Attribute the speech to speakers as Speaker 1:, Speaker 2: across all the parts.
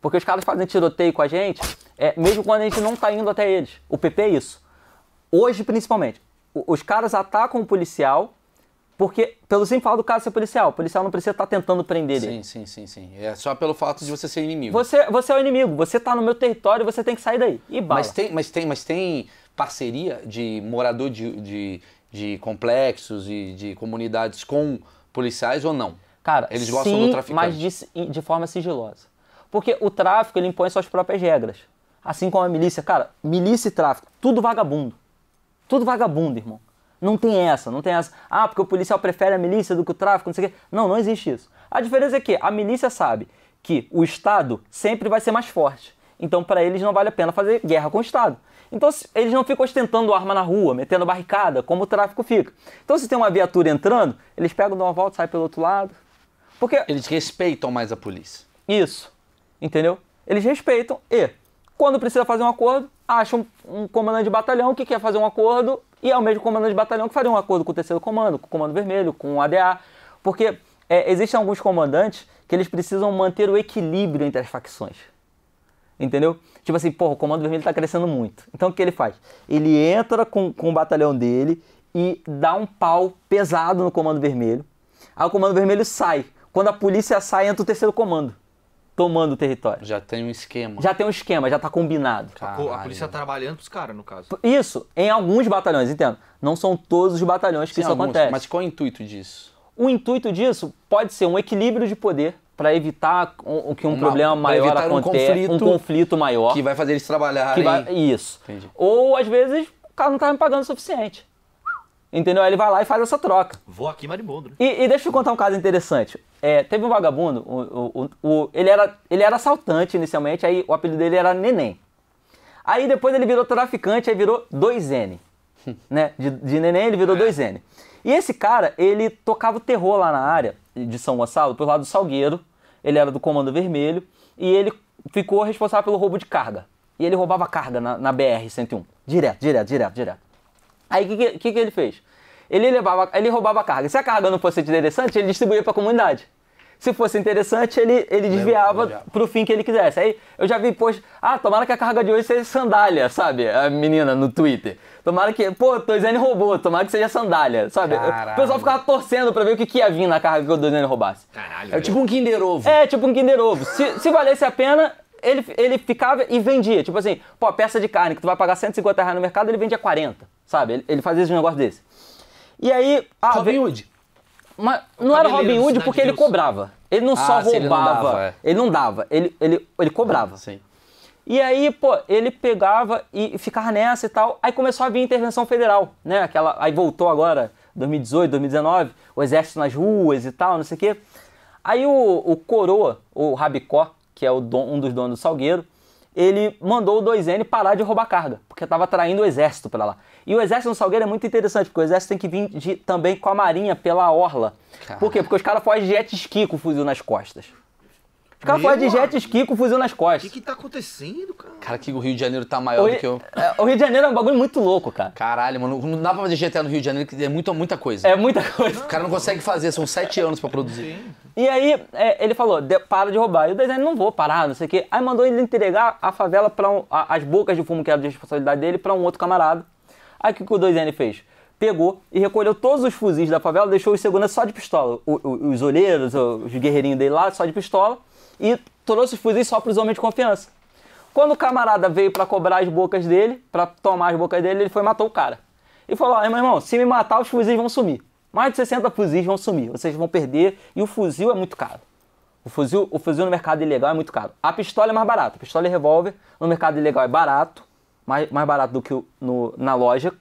Speaker 1: Porque os caras fazem tiroteio com a gente, é, mesmo quando a gente não está indo até eles. O PP é isso. Hoje, principalmente. Os caras atacam o policial porque, pelo simples fato do caso ser policial, o policial não precisa estar tá tentando prender ele. Sim, sim, sim. É só pelo fato de você ser inimigo. Você, você é o inimigo, você está no meu território, você tem que sair daí. E bala. Mas tem, mas tem, mas tem parceria de morador de, de, de complexos e de comunidades com policiais ou não? Cara, eles gostam do traficante. Mas de, de forma sigilosa. Porque o tráfico ele impõe suas próprias regras. Assim como a milícia, cara, milícia e tráfico, tudo vagabundo. Tudo vagabundo, irmão. Não tem essa, não tem essa. Ah, porque o policial prefere a milícia do que o tráfico, não sei o quê. Não, não existe isso. A diferença é que a milícia sabe que o Estado sempre vai ser mais forte. Então, para eles não vale a pena fazer guerra com o Estado. Então, eles não ficam ostentando arma na rua, metendo barricada, como o tráfico fica. Então, se tem uma viatura entrando, eles pegam, dão uma volta, saem pelo outro lado. Porque. Eles respeitam mais a polícia. Isso entendeu? Eles respeitam e, quando precisa fazer um acordo, acham um, comandante de batalhão que quer fazer um acordo e é o mesmo comandante de batalhão que faria um acordo com o terceiro comando, com o comando vermelho, com o ADA, porque é, existem alguns comandantes que eles precisam manter o equilíbrio entre as facções, entendeu? Tipo assim, porra, o comando vermelho está crescendo muito. Então o que ele faz? Ele entra com, com o batalhão dele e dá um pau pesado no comando vermelho. Aí o comando vermelho sai. Quando a polícia sai, entra o terceiro comando tomando o território. Já tem um esquema. Já tem um esquema, já está combinado. Caralho. A polícia tá trabalhando pros caras, no caso. Isso, em alguns batalhões, entendo. Não são todos os batalhões que Sim, isso alguns, acontece. Mas qual é o intuito disso? O intuito disso pode ser um equilíbrio de poder para evitar um, que um Uma, problema maior aconteça, um conflito, um conflito maior. Que vai fazer eles trabalharem. Vai, isso. Entendi. Ou às vezes o cara não tá me pagando o suficiente. Entendeu? Aí ele vai lá e faz essa troca. Vou aqui marimbondo. Né? E, e, deixa eu contar um caso interessante. É, teve um vagabundo, o, o, o, ele, era, ele era assaltante inicialmente, aí o apelido dele era Neném. Aí depois ele virou traficante, aí virou 2N. né? De, de, Neném ele virou é. 2N. E esse cara, ele tocava o terror lá na área de São Gonçalo, pelo lado do Salgueiro. Ele era do Comando Vermelho e ele ficou responsável pelo roubo de carga. E ele roubava carga na, na BR-101. Direto, direto, direto, direto. Aí o que, que, que, ele fez? Ele, levava, ele roubava a carga. Se a carga não fosse interessante, ele distribuía para a comunidade. Se fosse interessante, ele, ele desviava para o fim que ele quisesse. Aí eu já vi, pois, ah, tomara que a carga de hoje seja sandália, sabe? A menina no Twitter. Tomara que, pô, Toizane roubou, tomara que seja sandália, sabe? Caralho. O pessoal ficava torcendo para ver o que, que ia vir na carga que o Toizane roubasse. Caralho. É tipo um Kinder Ovo. É, tipo um Kinder Ovo. se, se valesse a pena, ele, ele ficava e vendia. Tipo assim, pô, peça de carne que tu vai pagar 150 reais no mercado, ele vendia 40 sabe? Ele, ele fazia esse negócio desse. E aí. Ah, Robin Hood. Mas não era Robin Hood porque ele cobrava. Ele não ah, só roubava, ele não dava, é. ele, não dava ele, ele, ele cobrava. Ah, sim. E aí, pô, ele pegava e ficava nessa e tal. Aí começou a vir a intervenção federal, né? Aquela, aí voltou agora, 2018, 2019, o exército nas ruas e tal, não sei o quê. Aí o, o Coroa, o Rabicó, que é o don, um dos donos do Salgueiro, ele mandou o 2N parar de roubar carga, porque estava traindo o exército para lá. E o exército no Salgueiro é muito interessante, porque o exército tem que vir de, também com a marinha pela orla. Caramba. Por quê? Porque os caras fogem jet ski com o fuzil nas costas. Os caras falam de jet ski com fuzil nas costas. O que, que tá acontecendo, cara? Cara, que o Rio de Janeiro tá maior Rio, do que eu. É, o Rio de Janeiro é um bagulho muito louco, cara. Caralho, mano. Não dá pra fazer GTA no Rio de Janeiro, que é muita, muita coisa. É muita coisa. Não, o cara não consegue fazer, são sete anos pra produzir. Sim. E aí, é, ele falou, de, para de roubar. E o design, não vou parar, não sei o quê. Aí mandou ele entregar a favela para um, as bocas de fumo que era de responsabilidade dele para um outro camarada. Aí o que, que o 2N fez? pegou e recolheu todos os fuzis da favela, deixou os segundos só de pistola. O, o, os olheiros, os guerreirinhos dele lá, só de pistola e trouxe fuzis só para os homens de confiança. Quando o camarada veio para cobrar as bocas dele, para tomar as bocas dele, ele foi e matou o cara. E falou: ah, meu irmão, se me matar, os fuzis vão sumir. Mais de 60 fuzis vão sumir, vocês vão perder e o fuzil é muito caro. O fuzil, o fuzil no mercado ilegal é muito caro. A pistola é mais barata. A pistola e revólver no mercado ilegal é barato, mais, mais barato do que o, no, na loja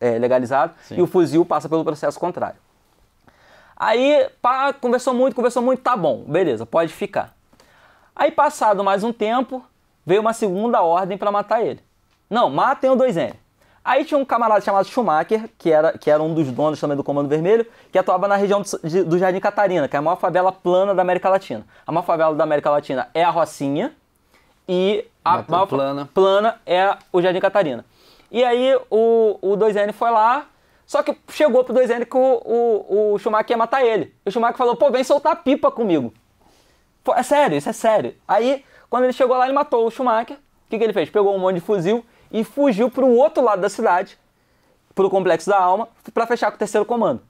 Speaker 1: é, legalizado. Sim. E o fuzil passa pelo processo contrário. Aí, pá, conversou muito, conversou muito, tá bom, beleza, pode ficar. Aí, passado mais um tempo, veio uma segunda ordem para matar ele. Não, matem o 2N. Aí tinha um camarada chamado Schumacher, que era, que era um dos donos também do Comando Vermelho, que atuava na região do, do Jardim Catarina, que é a maior favela plana da América Latina. A maior favela da América Latina é a Rocinha e a maior plana. plana é o Jardim Catarina. E aí o, o 2N foi lá, só que chegou pro 2N que o, o, o Schumacher ia matar ele. E o Schumacher falou, pô, vem soltar pipa comigo. É sério, isso é sério. Aí, quando ele chegou lá, ele matou o Schumacher. O que, que ele fez? Pegou um monte de fuzil e fugiu para o outro lado da cidade, para o Complexo da Alma, para fechar com o terceiro comando.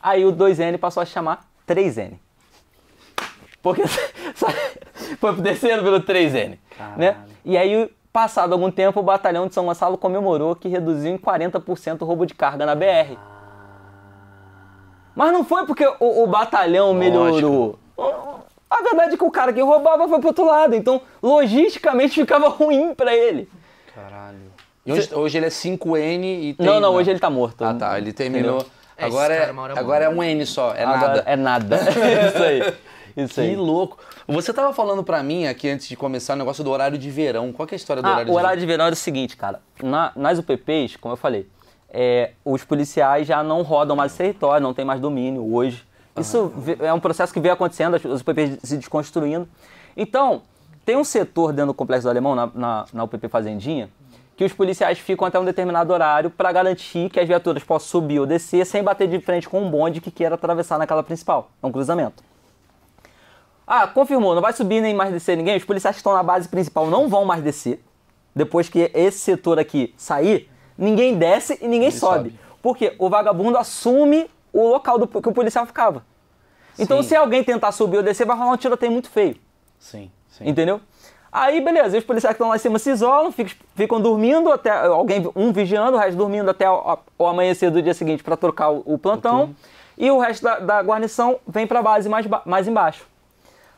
Speaker 1: Aí o 2N passou a chamar 3N. Porque foi pro terceiro pelo 3N. Né? E aí, passado algum tempo, o batalhão de São Gonçalo comemorou que reduziu em 40% o roubo de carga na BR. Ah. Mas não foi porque o, o batalhão Lógico. melhorou. A verdade é que o cara que roubava foi pro outro lado, então logisticamente ficava ruim para ele. Caralho. E hoje, Cê... hoje ele é 5N e tem. Não, não, hoje ele tá morto. Ah, tá. Ele terminou. Entendeu? É, agora, é, é agora é um N só, é agora nada. É nada. Isso aí. Isso que louco. Você tava falando para mim aqui antes de começar o negócio do horário de verão. Qual é a história do ah, horário de verão? O horário de verão era o seguinte, cara. Na, nas UPPs, como eu falei, é, os policiais já não rodam mais território, não tem mais domínio hoje. Isso é um processo que vem acontecendo, as UPPs se desconstruindo. Então, tem um setor dentro do Complexo do Alemão, na, na, na UPP Fazendinha, que os policiais ficam até um determinado horário para garantir que as viaturas possam subir ou descer sem bater de frente com um bonde que queira atravessar naquela principal. É um cruzamento. Ah, confirmou, não vai subir nem mais descer ninguém. Os policiais que estão na base principal não vão mais descer. Depois que esse setor aqui sair, ninguém desce e ninguém sobe. sobe. Porque o vagabundo assume o local do, que o policial ficava. Então, sim. se alguém tentar subir ou descer, vai rolar um tiroteio muito feio. Sim, sim. Entendeu? Aí, beleza, os policiais que estão lá em cima se isolam, ficam dormindo até alguém, um vigiando, o resto dormindo até o, o amanhecer do dia seguinte para trocar o, o plantão. Okay. E o resto da, da guarnição vem para a base mais, mais embaixo.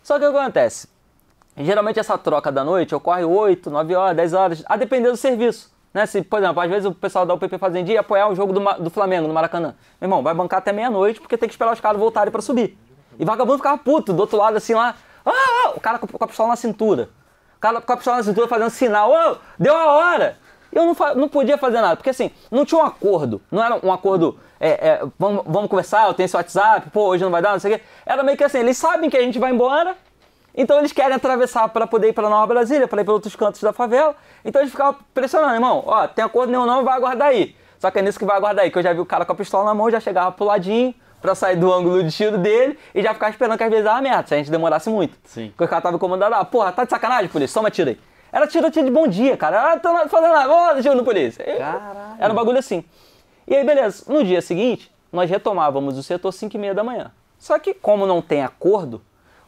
Speaker 1: Só que o que acontece? Geralmente essa troca da noite ocorre 8, 9 horas, 10 horas, a depender do serviço. Né? Se, por exemplo, às vezes o pessoal da UPP Fazenda ia apoiar o jogo do, do Flamengo no Maracanã. Meu irmão, vai bancar até meia-noite porque tem que esperar os caras voltarem para subir. E vagabundo ficava puto, do outro lado assim lá, ah, ah! o cara com, com a pistola na cintura. O cara com a pistola na cintura fazendo sinal, oh, deu a hora! Eu não, não podia fazer nada, porque assim, não tinha um acordo. Não era um acordo, é, é, vamos, vamos conversar, eu tenho esse WhatsApp, pô, hoje não vai dar, não sei o quê. Era meio que assim, eles sabem que a gente vai embora, então eles querem atravessar para poder ir para Nova Brasília, para ir para outros cantos da favela. Então eles ficavam pressionando, irmão, ó, tem acordo nenhum não, vai aguardar aí. Só que é nisso que vai aguardar aí, que eu já vi o cara com a pistola na mão, já chegava pro ladinho, pra sair do ângulo de tiro dele e já ficava esperando que às vezes dava merda, se a gente demorasse muito. Sim. Porque o cara tava incomodado, ah, porra, tá de sacanagem, polícia, toma tiro aí. Era tiro, tiro de bom dia, cara. Ah, tô fazendo agora, tiro no polícia. Caralho. Era um bagulho assim. E aí, beleza, no dia seguinte, nós retomávamos o setor 5 e meia da manhã. Só que como não tem acordo,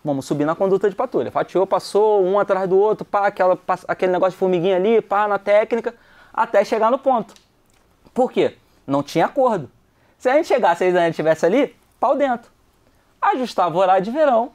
Speaker 1: Vamos subir na conduta de patrulha. Fatiou, passou um atrás do outro, pá, aquela, aquele negócio de formiguinha ali, pá, na técnica, até chegar no ponto. Por quê? Não tinha acordo. Se a gente chegasse e a gente estivesse ali, pau dentro. Ajustava o horário de verão.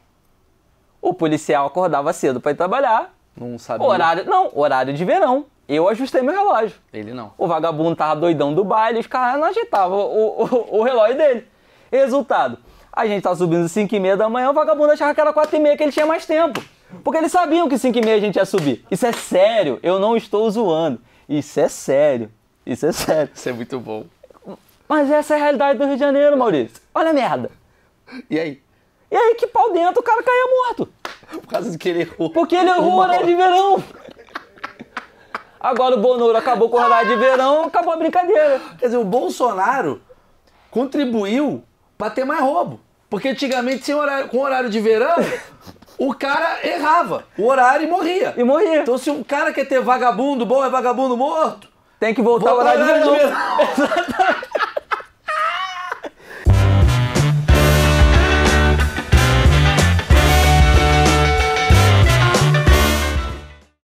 Speaker 1: O policial acordava cedo para ir trabalhar. Não sabia. Horário, não, horário de verão. Eu ajustei meu relógio. Ele não. O vagabundo tava doidão do baile, os caras não agitavam o, o, o relógio dele. Resultado, a gente tá subindo 5 e meia da manhã, o vagabundo achava que era 4 e meia, que ele tinha mais tempo. Porque eles sabiam que 5 e meia a gente ia subir. Isso é sério, eu não estou zoando. Isso é sério, isso é sério. Isso é muito bom. Mas essa é a realidade do Rio de Janeiro, Maurício. Olha a merda. E aí? E aí que pau dentro o cara caía morto. Por causa de que ele errou. Porque ele errou o horário de verão. Agora o Bonoro acabou com o horário de verão, acabou a brincadeira. Quer dizer, o Bolsonaro contribuiu para ter mais roubo. Porque antigamente horário, com horário de verão, o cara errava o horário e morria. E morria. Então se um cara quer ter vagabundo bom, é vagabundo morto. Tem que voltar, voltar ao horário, horário de verão. Exatamente.